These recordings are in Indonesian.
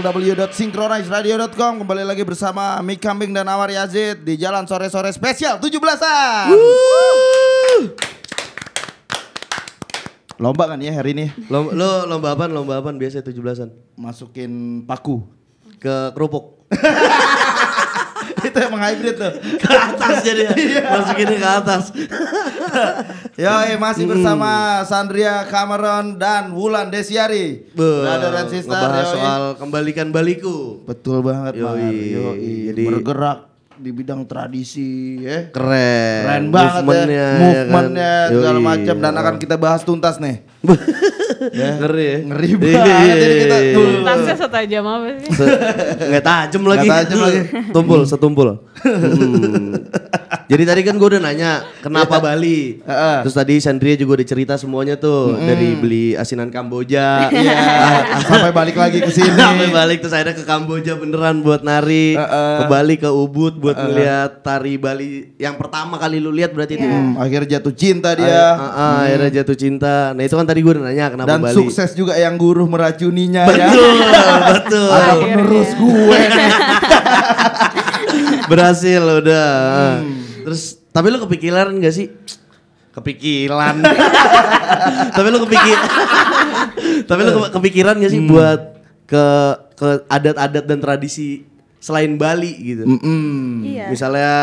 www.synchronizeradio.com Kembali lagi bersama Mik Kambing dan Awar Yazid Di Jalan Sore-Sore Spesial 17-an Lomba kan ya hari ini lomba, Lo lomba apa? Lomba apa biasanya 17-an? Masukin paku Ke kerupuk itu emang hybrid tuh. Ke atas jadi ya. iya. masih gini ke atas. Yo, eh, masih hmm. bersama Sandria Cameron dan Wulan Desiari. Brother sih. sister. Ngebahas soal kembalikan baliku. Betul banget, Yo, jadi bergerak di bidang tradisi ya. Keren. Keren banget ya. movementnya, ya. Kan? Movementnya segala macam dan akan kita bahas tuntas nih. Ya. Ngeri ya. Ngeri iya, banget ini iya, iya, kita. Tasnya setajam apa sih? Nggak tajam lagi. Nggak tajam lagi. Tumpul, setumpul. Hmm. Jadi tadi kan gue udah nanya kenapa Bali. Terus tadi Sandria juga udah cerita semuanya tuh mm. dari beli asinan Kamboja. Yeah. Sampai balik lagi ke sini. Sampai balik terus akhirnya ke Kamboja beneran buat nari. Uh-uh. Ke Bali ke Ubud buat uh-uh. ngeliat tari Bali yang pertama kali lu lihat berarti yeah. itu. Hmm, akhirnya jatuh cinta dia. uh-uh, hmm. Akhirnya jatuh cinta. Nah itu kan tadi gue udah nanya kenapa Dan Bali. Dan sukses juga yang guru meracuninya betul, ya. Betul, betul. Ada penerus gue berhasil udah. Hmm. Terus tapi lu kepikiran gak sih? Kepikiran. tapi lu kepikir Tapi lu kepikiran gak sih hmm. buat ke ke adat-adat dan tradisi selain Bali gitu. Mm -mm. Iya. Misalnya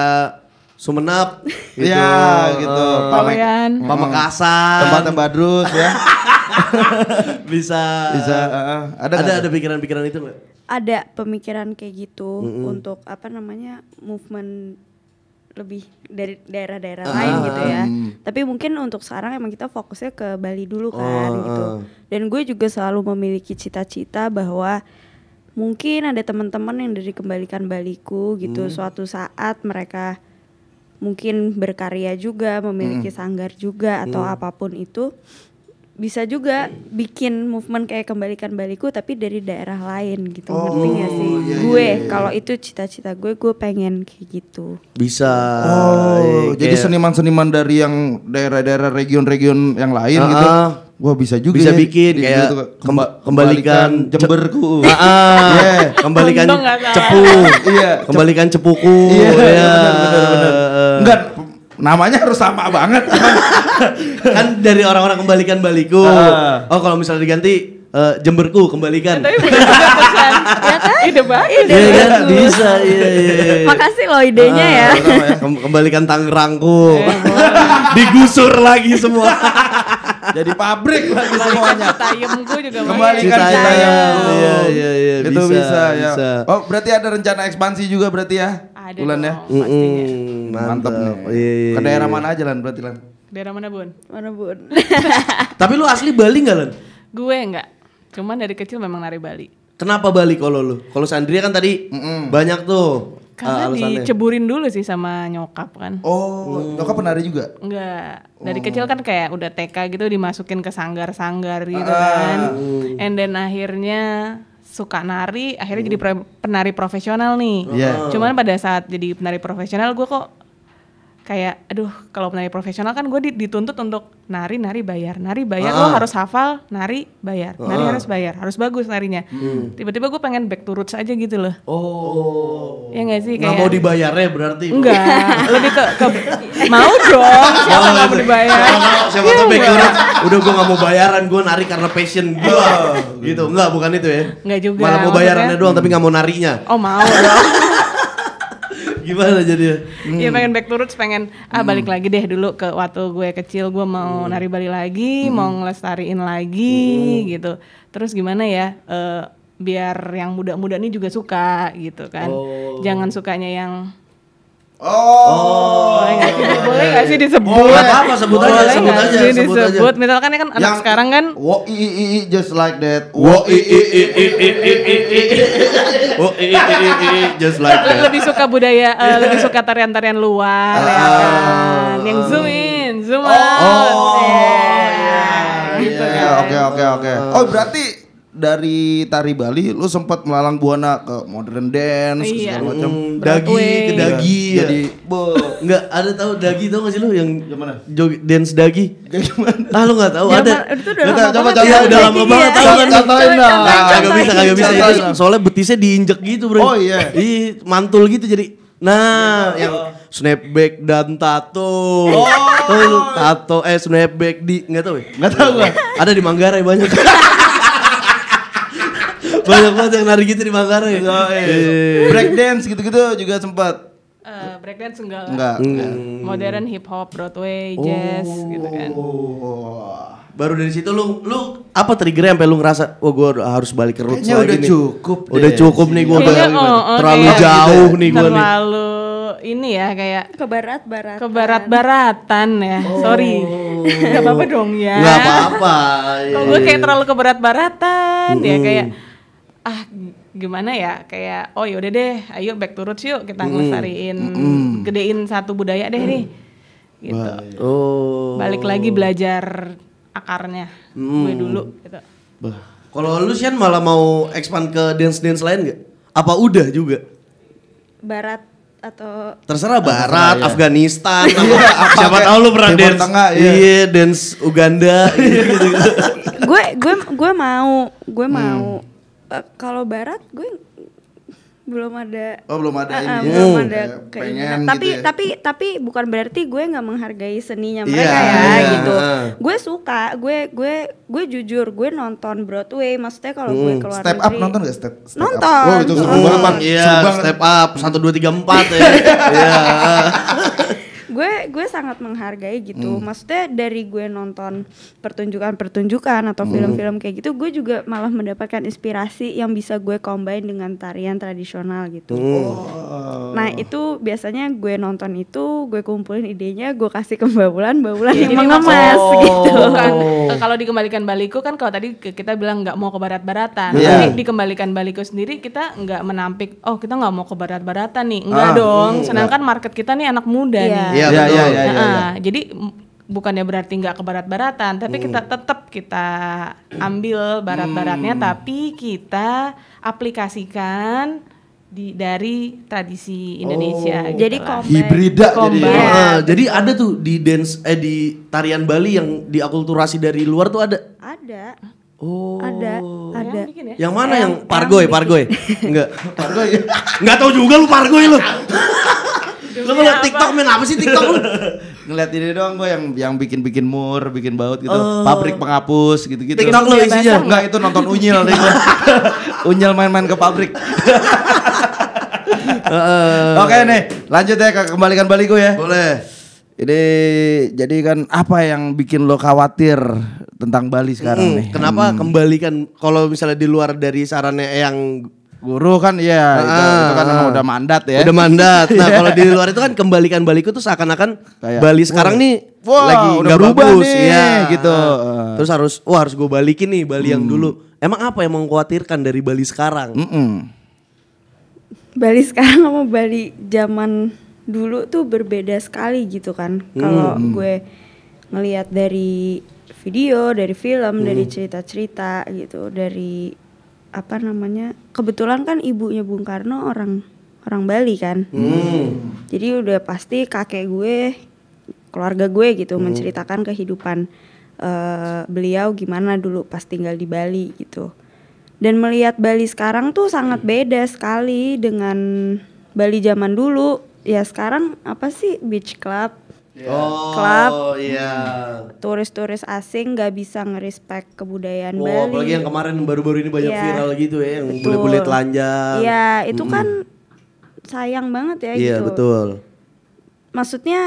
Sumenep gitu. Iya gitu. Oh. Pamekan. Hmm. Pamekasan. Tempat badrus ya. bisa. Bisa. Uh, ada ada pikiran-pikiran itu enggak? ada pemikiran kayak gitu mm -hmm. untuk apa namanya movement lebih dari daerah-daerah uh, lain gitu ya. Um, Tapi mungkin untuk sekarang emang kita fokusnya ke Bali dulu oh, kan oh, gitu. Dan gue juga selalu memiliki cita-cita bahwa mungkin ada teman-teman yang dari kembalikan Baliku gitu mm. suatu saat mereka mungkin berkarya juga, memiliki mm. sanggar juga atau mm. apapun itu bisa juga bikin movement kayak kembalikan baliku tapi dari daerah lain gitu oh, ngerti gak sih iya, iya, gue iya, iya. kalau itu cita-cita gue gue pengen kayak gitu bisa oh iya, jadi seniman-seniman dari yang daerah-daerah region-region yang lain uh -huh. gitu Wah bisa juga bisa ya. bikin ya, kayak gitu, kemba kembalikan, kembalikan jemberku, ah, yeah. Iya. kembalikan cepu, iya, kembalikan cepuku, iya, yeah. bener enggak namanya harus sama banget. kan dari orang-orang kembalikan baliku. Uh. Oh, kalau misalnya diganti uh, jemberku kembalikan. Tapi bener juga ya kan? Ide banget Ide ya, kan? bisa. Iya, iya, iya. iya. Makasih lo idenya uh, ya. Kembalikan Tangerangku. Eh, Digusur lagi semua. Jadi pabrik lagi semuanya. Citayamku juga kembalikan Citayam. Iya iya iya. Itu bisa, bisa, ya. bisa. Oh, berarti ada rencana ekspansi juga berarti ya? Ada Bulan ya? Pastinya. Mm, -hmm. mantap nih. Iya, iya, ke daerah iya. mana aja Lan berarti Lan? Daerah mana Bun? Mana Bun? Tapi lu asli Bali nggak Lan? Gue nggak. Cuman dari kecil memang nari Bali. Kenapa Bali kalau lu? Kalau Sandria kan tadi mm -mm. banyak tuh karena uh, diceburin dulu sih sama nyokap kan. Oh, hmm. nyokap penari juga? Enggak. Dari oh. kecil kan kayak udah TK gitu dimasukin ke sanggar-sanggar gitu ah. ah. kan. Hmm. And then akhirnya suka nari akhirnya hmm. jadi penari profesional nih yeah. cuman pada saat jadi penari profesional gue kok kayak aduh kalau penari profesional kan gue dituntut untuk nari nari bayar nari bayar ah. lo harus hafal nari bayar ah. nari harus bayar harus bagus narinya hmm. tiba-tiba gue pengen back to roots aja gitu loh oh ya nggak sih kayak nggak mau dibayarnya berarti enggak lebih ke, ke mau dong siapa nggak mau dibayar siapa tuh iya, back to roots udah gue nggak mau bayaran gue nari karena passion gue oh. gitu enggak bukan itu ya enggak juga malah mau bayarannya doang tapi nggak mau narinya oh mau Gimana jadinya? Hmm. Iya, pengen back to roots, pengen ah hmm. balik lagi deh dulu ke waktu gue kecil, gue mau hmm. nari Bali lagi, hmm. mau ngelestariin lagi hmm. gitu. Terus gimana ya? Uh, biar yang muda-muda ini juga suka gitu kan. Oh. Jangan sukanya yang Oh. oh. Boleh nggak sih iya, iya, iya. disebut? Oh, apa sebut aja, Boleh sebut aja, sih sebut disebut. Aja. Misalkan kan anak yang sekarang kan wo i i i just like that. Wo i i i i i i i i. Wo i i i i just like that. Lebih suka budaya uh, lebih suka tarian-tarian luar uh, ya kan. Yang zoom in, zoom out. Oh. Iya. Oke oke oke. Oh berarti dari tari Bali lu sempat melalang buana ke modern dance iya. segala macam mm, dagi ke iya. dagi iya. jadi bo nggak ada tahu dagi tau gak sih lu yang gimana joget dance dagi gimana ah lu nggak tahu ada itu udah lama coba coba ya, udah lama iya, banget tahu iya, kan contohin lah bisa enggak bisa itu soalnya betisnya diinjek gitu bro oh iya Di mantul gitu jadi nah yang snapback dan tato oh tato eh snapback di nggak tahu enggak ya? tahu ada di Manggarai banyak banyak banget yang nari gitu di Manggarai. Ya? Oh, iya. iya, iya. Break dance gitu-gitu juga sempat. Uh, eh, dance enggak Enggak. Hmm. Modern hip hop, Broadway, jazz oh. gitu kan. Oh. Baru dari situ lu lu apa triggernya sampai lu ngerasa wah oh, gua harus balik ke roots lagi udah nih. cukup deh. Udah cukup nih gua udah oh, oh, terlalu gitu. jauh nih gua nih. Terlalu ini ya kayak ke barat barat ke barat baratan ya oh. sorry nggak apa apa dong ya nggak apa apa kalau gue kayak terlalu ke barat baratan mm. ya kayak gimana ya kayak oh yaudah deh ayo back to roots yuk kita mm. ngelestariin mm. gedein satu budaya deh mm. nih gitu Baik. oh. balik lagi belajar akarnya mm. gue dulu gitu kalau lu Sian malah mau expand ke dance dance lain gak apa udah juga barat atau terserah barat, Afghanistan, apa, iya, siapa tahu lu pernah dance tengah, iya. iya dance Uganda Gue gue gue mau, gue mau hmm. Eh, kalau barat gue belum ada oh belum ada uh, eh, eh, ini belum oh, ada ya, pengen gitu tapi ya. tapi tapi bukan berarti gue nggak menghargai seninya iya, mereka yeah, ya yeah, gitu uh. gue suka gue gue gue jujur gue nonton Broadway maksudnya kalau hmm. gue keluar step negeri, up nonton gak step, step nonton up. Wow, itu seru banget iya yeah, step up satu dua tiga empat ya iya. gue gue sangat menghargai gitu hmm. maksudnya dari gue nonton pertunjukan-pertunjukan atau hmm. film-film kayak gitu gue juga malah mendapatkan inspirasi yang bisa gue combine dengan tarian tradisional gitu hmm. oh. Oh. Nah itu biasanya gue nonton itu gue kumpulin idenya gue kasih ke Mbak Bulan, Mbak Bulan iya, yang mengemas gitu. oh. gitu. Kan, kalau dikembalikan balikku kan kalau tadi kita bilang nggak mau ke barat-baratan, yeah. tapi dikembalikan balikku sendiri kita nggak menampik. Oh kita nggak mau ke barat-baratan nih, enggak ah, dong. Hmm, Sedangkan market kita nih anak muda yeah. nih. Iya gitu. iya iya. Nah, iya. Ah, jadi bukannya berarti nggak ke barat-baratan, tapi hmm. kita tetap kita ambil barat-baratnya, hmm. tapi kita aplikasikan di dari tradisi Indonesia. Oh, gitu jadi kombat. hibrida kombat. jadi. Ya. Ah, jadi ada tuh di dance eh di tarian Bali yang diakulturasi dari luar tuh ada. Ada. Oh. Ada, ada. Yang, ya? yang mana yang, yang Pargoy, yang Pargoy? Enggak. Pargoy. Enggak tahu juga lu Pargoy lu. lu ngeliat TikTok main apa sih TikTok lu? ngeliat ini doang gue yang yang bikin-bikin mur, bikin baut gitu. oh. Pabrik penghapus gitu-gitu. TikTok lu iya, isinya? Enggak, itu nonton unyil deh unyel main-main ke pabrik. uh, Oke nih, lanjut ya ke kembalikan baliku ya. Boleh. Ini jadi kan apa yang bikin lo khawatir tentang Bali sekarang hmm, nih? Kenapa hmm. kembalikan kalau misalnya di luar dari sarannya yang guru kan ya itu, itu kan ah, udah mandat ya. Udah mandat. Nah, iya. kalau di luar itu kan kembalikan Baliku tuh seakan-akan Bali sekarang wow. nih wow, lagi udah bagus ya gitu. Terus harus wah harus gue balikin nih Bali hmm. yang dulu Emang apa yang mengkhawatirkan dari Bali sekarang? Mm -mm. Bali sekarang sama Bali zaman dulu tuh berbeda sekali gitu kan. Kalau mm. gue ngelihat dari video, dari film, mm. dari cerita-cerita gitu, dari apa namanya? Kebetulan kan ibunya Bung Karno orang orang Bali kan. Mm. Jadi udah pasti kakek gue, keluarga gue gitu mm. menceritakan kehidupan Eh, beliau gimana dulu pas tinggal di Bali gitu. Dan melihat Bali sekarang tuh sangat beda sekali dengan Bali zaman dulu. Ya sekarang apa sih beach club? Yeah. Oh, club. iya. Yeah. Hmm. Turis-turis asing nggak bisa ngerespek kebudayaan oh, Bali. apalagi yang kemarin baru-baru ini banyak yeah. viral gitu ya, yang bule-bule telanjang. Iya, yeah, itu mm -hmm. kan sayang banget ya yeah, gitu. Iya, betul. Maksudnya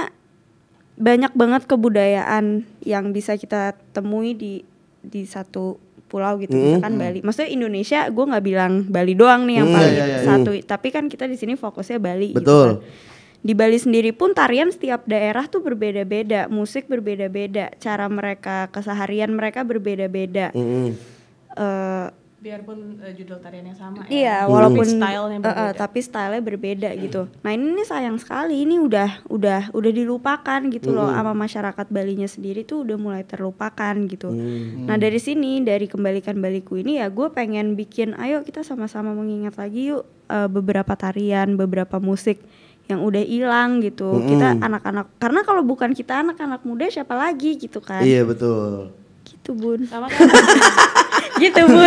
banyak banget kebudayaan yang bisa kita temui di di satu pulau gitu -hmm. misalkan hmm. Bali. Maksudnya Indonesia gue nggak bilang Bali doang nih yang mm, paling yeah, iya, iya. satu, mm. tapi kan kita di sini fokusnya Bali gitu Betul. gitu kan. Di Bali sendiri pun tarian setiap daerah tuh berbeda-beda, musik berbeda-beda, cara mereka keseharian mereka berbeda-beda. uh, biarpun uh, judul tariannya sama ya. Iya, walaupun tapi stylenya eh, eh, berbeda. Uh, uh, tapi stylenya berbeda hmm. gitu. Nah, ini, ini sayang sekali ini udah udah udah dilupakan gitu hmm. loh sama masyarakat Balinya sendiri tuh udah mulai terlupakan gitu. Hmm. Nah, hmm. dari sini dari kembalikan Baliku ini ya gue pengen bikin ayo kita sama-sama mengingat lagi yuk uh, beberapa tarian, beberapa musik yang udah hilang gitu. Hmm. Kita anak-anak karena kalau bukan kita anak-anak muda siapa lagi gitu kan. Iya, betul. Gitu, Bun. Sama gitu bu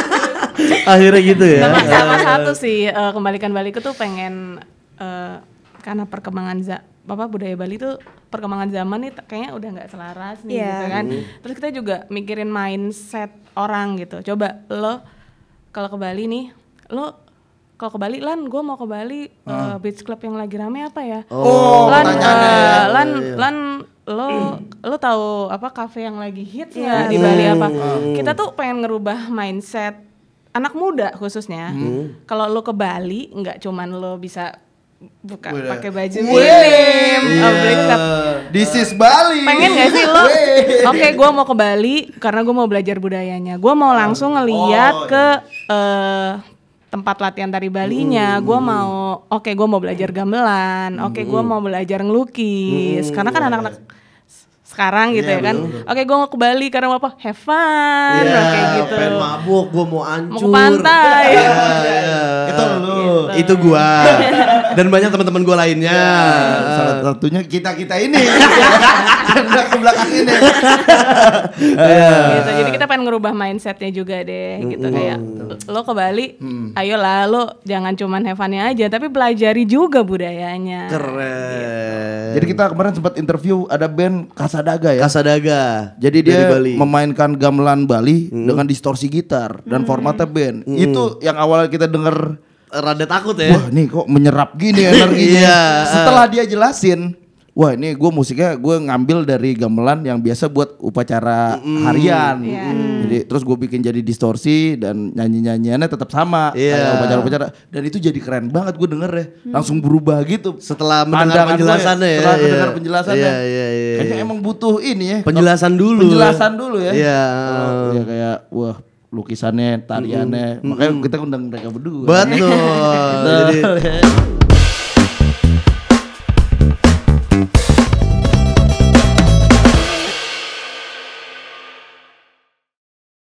akhirnya gitu ya sama, sama eh. satu sih uh, kembalikan Baliku tuh pengen uh, karena perkembangan za apa budaya Bali tuh perkembangan zaman nih kayaknya udah nggak selaras nih yeah. gitu iya. kan hmm. terus kita juga mikirin mindset orang gitu coba lo kalau ke Bali nih lo kalau ke Bali lan gue mau ke Bali uh. uh, beach club yang lagi rame apa ya oh, lan uh, lan iya, iya. lan lo hmm. lo tahu apa kafe yang lagi hits yeah. ya di Bali apa? Hmm. Kita tuh pengen ngerubah mindset anak muda khususnya. Hmm. Kalau lo ke Bali nggak cuman lo bisa buka pakai baju muslim yeah. Iya. Oh, this is Bali pengen gak sih lo oke okay, gue mau ke Bali karena gue mau belajar budayanya gue mau nah. langsung ngeliat oh, ke yeah. Iya. uh, tempat latihan tari Balinya, hmm. gue mau, oke okay, gue mau belajar gamelan, oke okay, gue hmm. mau belajar ngelukis, hmm. karena kan iya. anak-anak yeah sekarang gitu yeah, ya kan. Betul. Oke, gue mau ke Bali karena apa? Have fun, yeah, kayak gitu. Pengen mabuk, gue mau ancur. Mau ke pantai. yeah, iya. yeah. Itu lu, gitu. itu gue, Dan banyak teman-teman gue lainnya. Yeah. Salah satunya kita kita ini. ke belakang ini. yeah. Gitu, iya. gitu. Jadi kita pengen ngerubah mindsetnya juga deh, gitu mm -hmm. kayak lo ke Bali, hmm. ayo lah lo jangan cuman have funnya aja, tapi pelajari juga budayanya. Keren. Gitu. Jadi kita kemarin sempat interview ada band Kasada Kasadaga ya. Kasadaga. Jadi dia Bali. memainkan gamelan Bali hmm. dengan distorsi gitar dan hmm. formatnya band. Hmm. Itu yang awal kita denger rada takut ya. Wah, nih kok menyerap gini energinya. iya. Setelah dia jelasin wah ini gue musiknya gue ngambil dari gamelan yang biasa buat upacara mm. harian. Yeah. Mm. Jadi terus gue bikin jadi distorsi dan nyanyi-nyanyiannya tetap sama yeah. kayak upacara-upacara dan itu jadi keren banget gue denger ya. Mm. Langsung berubah gitu setelah mendengar ya. penjelasannya ya. Setelah yeah. mendengar penjelasannya. Yeah, yeah, yeah, yeah. Kayaknya emang butuh ini ya. Penjelasan dulu. Penjelasan dulu ya. Iya. Yeah. Oh, iya, kayak wah lukisannya, tariannya. Mm Makanya mm kita undang mereka berdua. Betul. Jadi